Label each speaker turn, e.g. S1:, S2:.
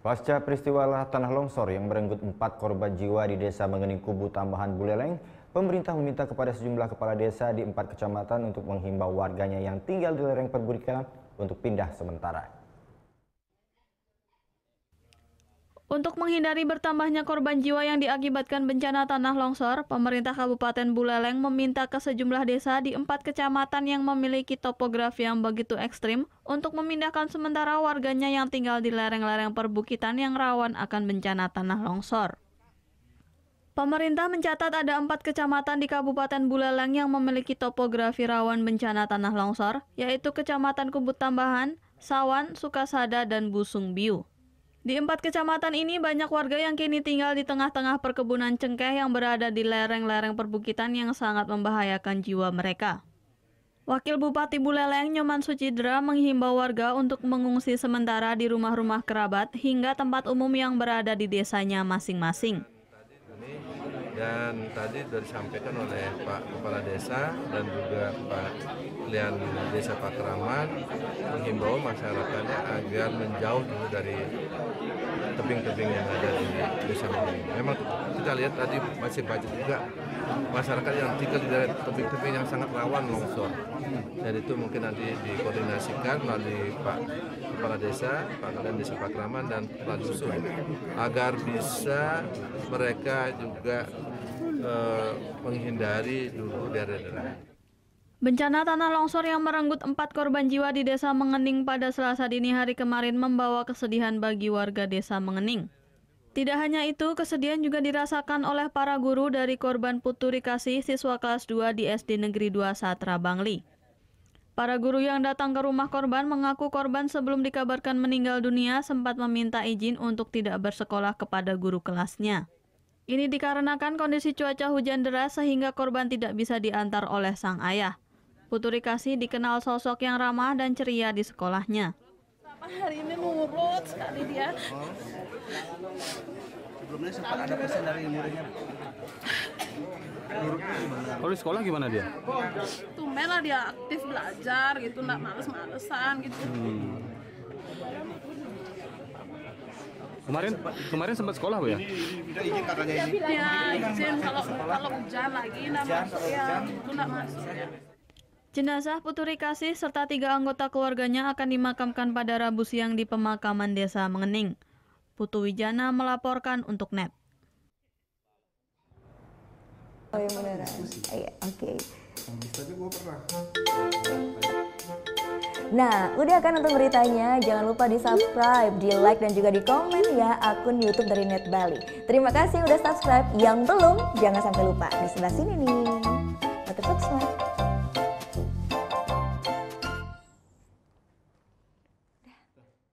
S1: Pasca peristiwa tanah longsor yang merenggut empat korban jiwa di desa Mengening Kubu Tambahan Buleleng, pemerintah meminta kepada sejumlah kepala desa di empat kecamatan untuk menghimbau warganya yang tinggal di lereng perbukitan untuk pindah sementara.
S2: Untuk menghindari bertambahnya korban jiwa yang diakibatkan bencana tanah longsor, pemerintah Kabupaten Buleleng meminta ke sejumlah desa di empat kecamatan yang memiliki topografi yang begitu ekstrim untuk memindahkan sementara warganya yang tinggal di lereng-lereng perbukitan yang rawan akan bencana tanah longsor. Pemerintah mencatat ada empat kecamatan di Kabupaten Buleleng yang memiliki topografi rawan bencana tanah longsor, yaitu Kecamatan Kubut Tambahan, Sawan, Sukasada, dan Busung Biu. Di empat kecamatan ini banyak warga yang kini tinggal di tengah-tengah perkebunan cengkeh yang berada di lereng-lereng perbukitan yang sangat membahayakan jiwa mereka. Wakil Bupati Buleleng Nyoman Sucidra menghimbau warga untuk mengungsi sementara di rumah-rumah kerabat hingga tempat umum yang berada di desanya masing-masing
S1: dan tadi sudah disampaikan oleh Pak Kepala Desa dan juga Pak Lian Desa Pak Keramat menghimbau masyarakatnya agar menjauh dulu dari tebing-tebing yang ada di desa ini. Memang kita lihat tadi masih banyak juga masyarakat yang tinggal di daerah tebing-tebing yang sangat rawan longsor. Dan itu mungkin nanti dikoordinasikan melalui Pak Kepala Desa, Pak Kalian Desa Pak Pakraman dan Pak Dusun agar bisa mereka juga Eh, menghindari dulu daerah-daerah.
S2: Bencana tanah longsor yang merenggut empat korban jiwa di Desa Mengening pada Selasa dini hari kemarin membawa kesedihan bagi warga Desa Mengening. Tidak hanya itu, kesedihan juga dirasakan oleh para guru dari korban Puturi Kasih siswa kelas 2 di SD Negeri 2 Satra Bangli. Para guru yang datang ke rumah korban mengaku korban sebelum dikabarkan meninggal dunia sempat meminta izin untuk tidak bersekolah kepada guru kelasnya. Ini dikarenakan kondisi cuaca hujan deras sehingga korban tidak bisa diantar oleh sang ayah. Putri Kasih dikenal sosok yang ramah dan ceria di sekolahnya. hari ini nurut sekali dia.
S1: Sebelumnya sempat ada pesan dari muridnya. Kalau di sekolah gimana dia?
S2: Tumben lah dia aktif belajar gitu, nggak males-malesan gitu. Hmm.
S1: Kemarin kemarin sempat sekolah bu ya? Kita izin katanya ini. Ya izin kalau kalau
S2: hujan lagi ya itu Jenazah Puturi Kasih serta tiga anggota keluarganya akan dimakamkan pada Rabu siang di pemakaman desa Mengening. Putu Wijana melaporkan untuk NET. Oh yang beneran. oke. Okay. Tapi gue pernah. Nah, udah kan untuk beritanya? Jangan lupa di subscribe, di like, dan juga di komen ya akun YouTube dari Net Bali. Terima kasih udah subscribe. Yang belum, jangan sampai lupa. Di sebelah sini nih. Untuk